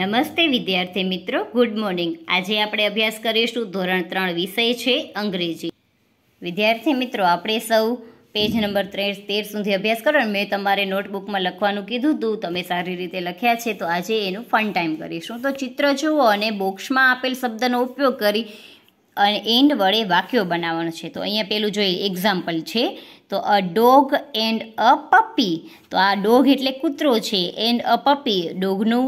નમસ્તે વિદ્યાર્થી મિત્રો ગુડ મોર્નિંગ આજે આપણે અભ્યાસ કરીશું ધોરણ ત્રણ વિષય છે અંગ્રેજી વિદ્યાર્થી મિત્રો આપણે સૌ પેજ નંબર ત્રેસ તેર સુધી અભ્યાસ કરો મેં તમારે નોટબુકમાં લખવાનું કીધું હતું તમે સારી રીતે લખ્યા છે તો આજે એનું ફન ટાઈમ કરીશું તો ચિત્ર જુઓ અને બોક્સમાં આપેલ શબ્દનો ઉપયોગ કરી અને એન્ડ વડે વાક્યો બનાવવાનો છે તો અહીંયા પેલું જોઈએ એક્ઝામ્પલ છે તો અ ડોગ એન્ડ અ પપ્પી તો આ ડોગ એટલે કૂતરો છે એન્ડ અ પપ્પી ડોગનું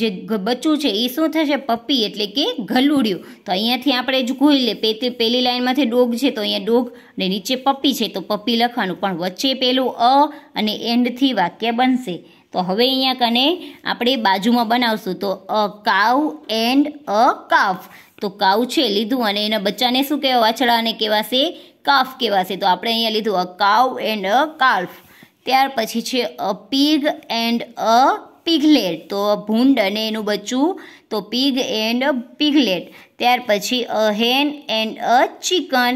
જે બચ્ચું છે એ શું થશે પપ્પી એટલે કે ગલુડિયું તો અહીંયાથી આપણે જ ગોઈ લે પહેલી લાઈનમાંથી ડોગ છે તો અહીંયા ડોગ અને નીચે પપ્પી છે તો પપ્પી લખવાનું પણ વચ્ચે પેલું અ અને એન્ડથી વાક્ય બનશે તો હવે અહીંયા કને આપણે બાજુમાં બનાવશું તો અ કાવ એન્ડ અ કાફ તો કાવ છે લીધું અને એના બચ્ચાને શું કહેવાય વાછડાને કહેવાશે કાફ કહેવાશે તો આપણે અહીંયા લીધું અ કાવ એન્ડ અ કાલ્ફ ત્યાર પછી છે અ પીગ એન્ડ અ પિગલેટ તો ભૂંડ અને એનું બચ્ચું તો પીગ એન્ડ અ પિગલેટ ત્યાર પછી a hen and a chicken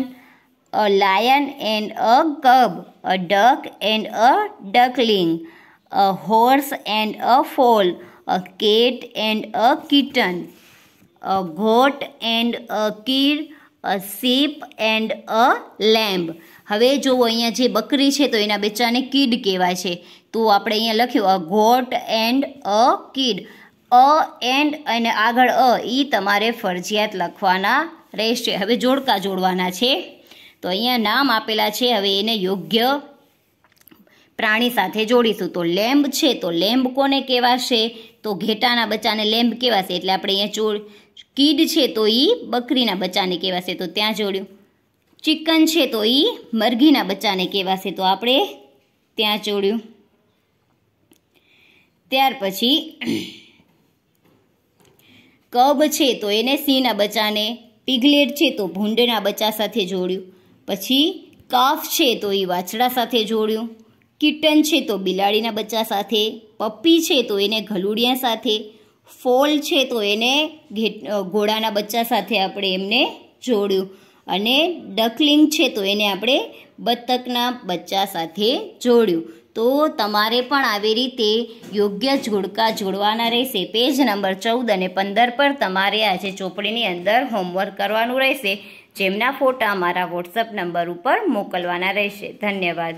a lion and a cub a duck and a duckling a horse and a foal a cat and a kitten a goat and a kid a sheep and a lamb હવે જુઓ અહીંયા જે બકરી છે તો એના બચ્ચાને kid કહેવાય છે તો આપણે અહીંયા લખ્યું a goat and a kid a and અને આગળ અ એ તમારે ફરજિયાત લખવાના રહેશે હવે જોડકા જોડવાના છે તો અહીંયા નામ આપેલા છે હવે એને યોગ્ય પ્રાણી સાથે જોડીશું તો લેમ્બ છે તો લેમ્બ કોને કહેવાશે તો ઘેટાના બચ્ચાને લેમ્બ કહેવાશે એટલે આપણે અહીંયા કીડ છે તો એ બકરીના બચ્ચાને કહેવાશે તો ત્યાં જોડ્યું ચિકન છે તો એ મરઘીના બચ્ચાને કહેવાશે તો આપણે ત્યાં જોડ્યું ત્યાર પછી કબ છે તો એને સિંહના બચ્ચાને પિગલેટ છે તો ભૂંડના બચ્ચા સાથે જોડ્યું પછી કાફ છે તો એ વાછડા સાથે જોડ્યું કિટન છે તો બિલાડીના બચ્ચા સાથે પપ્પી છે તો એને ઘલુડિયા સાથે ફોલ છે તો એને ઘોડાના બચ્ચા સાથે આપણે એમને જોડ્યું અને ડકલિંગ છે તો એને આપણે બતકના બચ્ચા સાથે જોડ્યું તો તમારે પણ આવી રીતે યોગ્ય જોડકા જોડવાના રહેશે પેજ નંબર ચૌદ અને પંદર પર તમારે આજે ચોપડીની અંદર હોમવર્ક કરવાનું રહેશે જેમના ફોટા અમારા વોટ્સઅપ નંબર ઉપર મોકલવાના રહેશે ધન્યવાદ